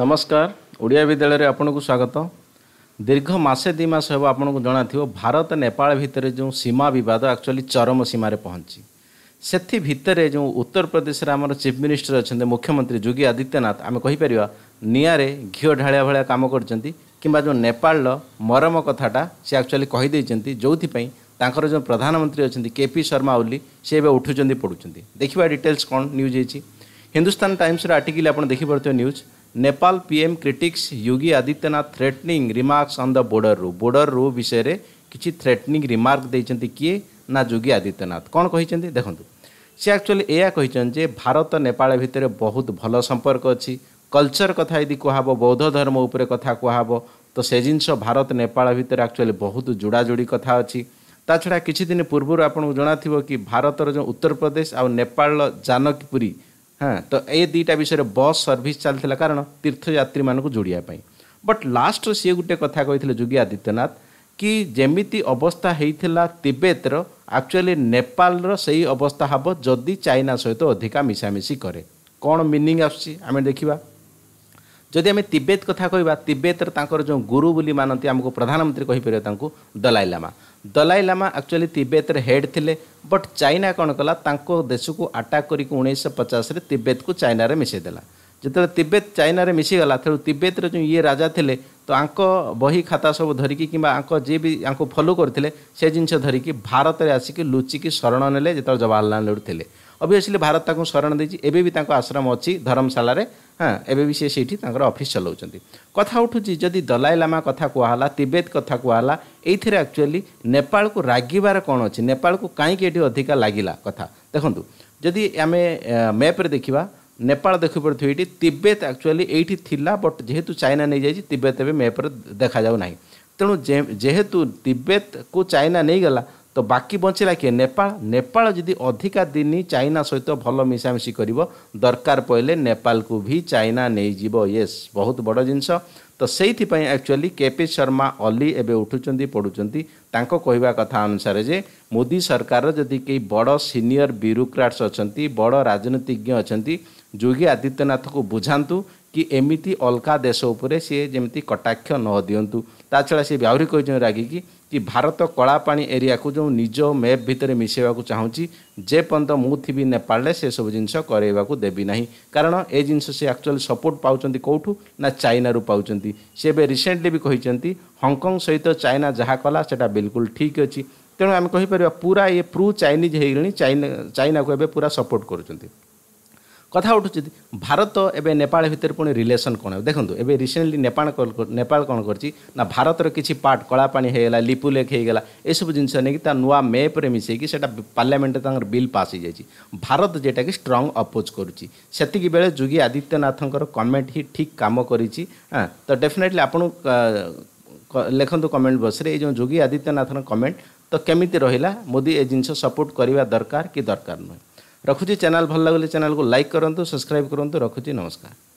নমস্কার ଓଡ଼ିଆ ବିଦ୍ୟାଳୟରେ ଆପଣଙ୍କୁ ସ୍ୱାଗତ ଦୀର୍ଘ ମାସେ ଦୁଇ ମାସ ହେବ ଆପଣଙ୍କୁ ଜଣାଥିବ ଭାରତ ନେପାଳ ଭିତରେ ଯେଉଁ ସୀମା ବିବାଦ ଆକ୍ଚୁଆଲି ଚରମ ସୀମାରେ ପହଞ୍ଚି ସେଥି ଭିତରେ ଯେଉଁ ଉତ୍ତରପ୍ରଦେଶରେ ଆମର ଚିଫ୍ ମିନିଷ୍ଟର ଅଛନ୍ତି ମୁଖ୍ୟମନ୍ତ୍ରୀ ଯୋଗୀ ଆଦିତ୍ୟନାଥ ଆମେ କହିପାରିବା ନିଆଁରେ ଘିଅ ଢାଳିବା ଭଳିଆ କାମ କରିଛନ୍ତି କିମ୍ବା ଯେଉଁ ନେପାଳର ମରମ କଥାଟା ସେ ଆକ୍ଚୁଆଲି କହିଦେଇଛନ୍ତି ଯେଉଁଥିପାଇଁ ତାଙ୍କର ଯେଉଁ ପ୍ରଧାନମନ୍ତ୍ରୀ ଅଛନ୍ତି କେପି ଶର୍ମା ଓଲି ସେ ଏବେ ଉଠୁଛନ୍ତି ପଡ଼ୁଛନ୍ତି ଦେଖିବା ଡିଟେଲ୍ସ କ'ଣ ନ୍ୟୁଜ୍ ହେଇଛି ହିନ୍ଦୁସ୍ତାନ ଟାଇମ୍ସର ଆର୍ଟିକିଲ୍ ଆପଣ ଦେଖିପାରୁଥିବେ news Nepal PM critics Yogi Adityanath threatening remarks on the border ରୁ ବୋର୍ଡର ବିଷୟରେ କିଛି ଥ୍ରେଟନିଂ ରିମାର୍କ ଦେଇଛନ୍ତି କିଏ ନା ଯୋଗୀ ଆଦିତ୍ୟନାଥ କ'ଣ କହିଛନ୍ତି ଦେଖନ୍ତୁ ସେ ଆକ୍ଚୁଆଲି ଏହା କହିଛନ୍ତି ଯେ ଭାରତ ନେପାଳ ଭିତରେ ବହୁତ ଭଲ ସମ୍ପର୍କ ଅଛି କଲଚର୍ କଥା ଯଦି କୁହାହେବ ବୌଦ୍ଧ ଧର୍ମ ଉପରେ କଥା କୁହାହେବ ତ ସେ ଜିନିଷ ଭାରତ ନେପାଳ ଭିତରେ ଆକ୍ଚୁଆଲି ବହୁତ ଯୋଡ଼ାଯୋଡ଼ି କଥା ଅଛି ତା ଛଡ଼ା କିଛି ଦିନ ପୂର୍ବରୁ ଆପଣଙ୍କୁ ଜଣାଥିବ କି ଭାରତର ଯେଉଁ ଉତ୍ତରପ୍ରଦେଶ ଆଉ ନେପାଳର ଜାନକୀପୁରୀ হ্যাঁ তো এ দুইটা বিষয়ে বস সর্ভিস চালিলা কারণ তীর্থযাত্রী মানুষ যোড়া বট লাস্ট সি গোটে কথা কে যোগী আদিত্যনাথ କି ଯେମିତି ଅବସ୍ଥା ହେଇଥିଲା ତିବେତର ଆକ୍ଚୁଆଲି ନେପାଳର ସେଇ ଅବସ୍ଥା ହେବ ଯଦି ଚାଇନା ସହିତ ଅଧିକା ମିଶାମିଶି କରେ କ'ଣ ମିନିଂ ଆସୁଛି ଆମେ ଦେଖିବା ଯଦି ଆମେ ତିବେତ କଥା କହିବା ତିବେତରେ ତାଙ୍କର ଯେଉଁ ଗୁରୁ ବୋଲି ମାନନ୍ତି ଆମକୁ ପ୍ରଧାନମନ୍ତ୍ରୀ କହିପାରିବେ ତାଙ୍କୁ ଦଲାଇ ଲାମା ଦଲାଇ ଲାମା ଆକ୍ଚୁଆଲି ତିବେତରେ ହେଡ୍ ଥିଲେ ବଟ୍ ଚାଇନା କ'ଣ କଲା ତାଙ୍କ ଦେଶକୁ ଆଟାକ୍ କରିକି ଉଣେଇଶହ ପଚାଶରେ ତିବେତକୁ ଚାଇନାରେ ମିଶାଇ ଦେଲା ଯେତେବେଳେ ତିବେତ ଚାଇନାରେ ମିଶିଗଲା ତେଣୁ ତିବେତର ଯେଉଁ ଇଏ ରାଜା ଥିଲେ ତ ଆଙ୍କ ବହି ଖାତା ସବୁ ଧରିକି କିମ୍ବା ଆଙ୍କ ଯିଏ ବି ଆଙ୍କୁ ଫଲୋ କରିଥିଲେ ସେ ଜିନିଷ ଧରିକି ଭାରତରେ ଆସିକି ଲୁଚିକି ଶରଣ ନେଲେ ଯେତେବେଳେ ଜବାହରଲାଲ ନେହେରୁ ଥିଲେ ଅଭିଅସ୍ଲି ଭାରତ ତାଙ୍କୁ ଶରଣ ଦେଇଛି ଏବେ ବି ତାଙ୍କ ଆଶ୍ରମ ଅଛି ଧର୍ମଶାଳାରେ ହଁ ଏବେ ବି ସେ ସେଇଠି ତାଙ୍କର ଅଫିସ୍ ଚଲାଉଛନ୍ତି କଥା ଉଠୁଛି ଯଦି ଦଲାଇ ଲାମା କଥା କୁହାହେଲା ତିବେତ କଥା କୁହାହେଲା ଏଇଥିରେ ଆକ୍ଚୁଆଲି ନେପାଳକୁ ରାଗିବାର କ'ଣ ଅଛି ନେପାଳକୁ କାହିଁକି ଏଠି ଅଧିକା ଲାଗିଲା କଥା ଦେଖନ୍ତୁ ଯଦି ଆମେ ମ୍ୟାପ୍ରେ ଦେଖିବା ନେପାଳ ଦେଖିପାରୁଥିବେ ଏଇଠି ତିବେତ ଆକ୍ଚୁଆଲି ଏଇଠି ଥିଲା ବଟ୍ ଯେହେତୁ ଚାଇନା ନେଇଯାଇଛି ତିବେତ ଏବେ ମ୍ୟାପ୍ରେ ଦେଖାଯାଉ ନାହିଁ ତେଣୁ ଯେହେତୁ ତିବେତକୁ ଚାଇନା ନେଇଗଲା ତ ବାକି ବଞ୍ଚିଲା କିଏ ନେପାଳ ନେପାଳ ଯଦି ଅଧିକା ଦିନ ଚାଇନା ସହିତ ଭଲ ମିଶାମିଶି କରିବ ଦରକାର ପଡ଼ିଲେ ନେପାଳକୁ ବି ଚାଇନା ନେଇଯିବ ୟେସ୍ ବହୁତ ବଡ଼ ଜିନିଷ ତ ସେଇଥିପାଇଁ ଆକ୍ଚୁଆଲି କେପି ଶର୍ମା ଅଲି ଏବେ ଉଠୁଛନ୍ତି ପଢ଼ୁଛନ୍ତି ତାଙ୍କ କହିବା କଥା ଅନୁସାରେ ଯେ ମୋଦି ସରକାରର ଯଦି କେହି ବଡ଼ ସିନିୟର ବ୍ୟୁରୋକ୍ରାଟ୍ସ ଅଛନ୍ତି ବଡ଼ ରାଜନୀତିଜ୍ଞ ଅଛନ୍ତି ଯୋଗୀ ଆଦିତ୍ୟନାଥଙ୍କୁ ବୁଝାନ୍ତୁ କି ଏମିତି ଅଲଗା ଦେଶ ଉପରେ ସିଏ ଯେମିତି କଟାକ୍ଷ ନ ଦିଅନ୍ତୁ ତା ଛଡ଼ା ସିଏ ଆହୁରି କହିଛନ୍ତି ରାଗିକି କି ଭାରତ କଳାପାଣି ଏରିଆକୁ ଯେଉଁ ନିଜ ମ୍ୟାପ୍ ଭିତରେ ମିଶାଇବାକୁ ଚାହୁଁଛି ଯେପର୍ଯ୍ୟନ୍ତ ମୁଁ ଥିବି ନେପାଳରେ ସେସବୁ ଜିନିଷ କରାଇବାକୁ ଦେବି ନାହିଁ କାରଣ ଏ ଜିନିଷ ସେ ଆକ୍ଚୁଆଲି ସପୋର୍ଟ ପାଉଛନ୍ତି କେଉଁଠୁ ନା ଚାଇନାରୁ ପାଉଛନ୍ତି ସେ ଏବେ ରିସେଣ୍ଟଲି ବି କହିଛନ୍ତି ହଂକଂ ସହିତ ଚାଇନା ଯାହା କଲା ସେଇଟା ବିଲକୁଲ ଠିକ୍ ଅଛି ତେଣୁ ଆମେ କହିପାରିବା ପୁରା ଇଏ ପ୍ରୁ ଚାଇନିଜ୍ ହେଇଗଲେଣି ଚାଇନା ଚାଇନାକୁ ଏବେ ପୁରା ସପୋର୍ଟ କରୁଛନ୍ତି কথা উঠুছে ভারত এবে নেপাল ভিতরে পুঁ রিলেসন কোণ দেখুন এবে রিসেন্টলি নেপাল নেপাল কোণ করছি না ভারতর কিছু পার্ট কলাপাণি হয়েগলা লিপু লেক হয়েগলা এসব জিনিস নিয়ে তা নূয়া মেপ্রে মিশাইকি সেটা পার্লামেন্টে তাঁর বিল পাস হয়ে যাই ভারত যেটা কি স্ট্রং অপোজ করুচি সেতিকি বেড়ে যোগী আদিত্যনাথঙ্কর কমেন্ট হি ঠিক কাম করেছি হ্যাঁ তো ডেফিনেটলি আপনার ଲେଖନ୍ତୁ କମେଣ୍ଟ ବକ୍ସରେ ଏଇ ଯେଉଁ ଯୋଗୀ ଆଦିତ୍ୟନାଥର କମେଣ୍ଟ ତ କେମିତି ରହିଲା ମୋଦି ଏ ଜିନିଷ ସପୋର୍ଟ କରିବା ଦରକାର କି ଦରକାର ନୁହେଁ ରଖୁଛି ଚ୍ୟାନେଲ୍ ଭଲ ଲାଗୁଲେ ଚ୍ୟାନେଲ୍କୁ ଲାଇକ୍ କରନ୍ତୁ ସବସ୍କ୍ରାଇବ୍ କରନ୍ତୁ ରଖୁଛି ନମସ୍କାର